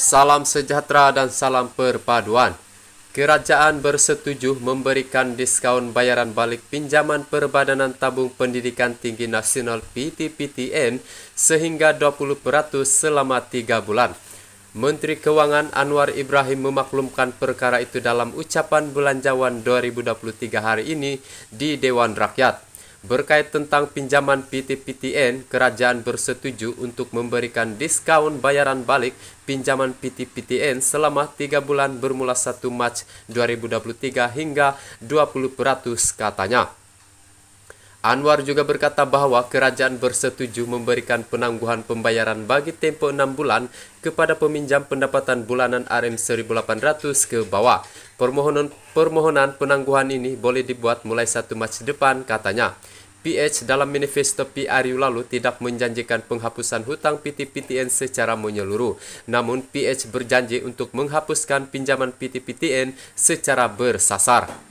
Salam sejahtera dan salam perpaduan. Kerajaan bersetuju memberikan diskaun bayaran balik pinjaman Perbadanan Tabung Pendidikan Tinggi Nasional PTPTN sehingga 20% selama 3 bulan. Menteri Kewangan Anwar Ibrahim memaklumkan perkara itu dalam ucapan belanjawan 2023 hari ini di Dewan Rakyat berkait tentang pinjaman PTPTN, kerajaan bersetuju untuk memberikan diskaun bayaran balik pinjaman PTPTN selama 3 bulan bermula 1 Mac 2023 hingga 20% katanya. Anwar juga berkata bahawa kerajaan bersetuju memberikan penangguhan pembayaran bagi tempoh 6 bulan kepada peminjam pendapatan bulanan RM1,800 ke bawah. Permohonan, permohonan penangguhan ini boleh dibuat mulai 1 Mac depan, katanya. PH dalam manifesto PRU lalu tidak menjanjikan penghapusan hutang PTPTN secara menyeluruh. Namun, PH berjanji untuk menghapuskan pinjaman PTPTN secara bersasar.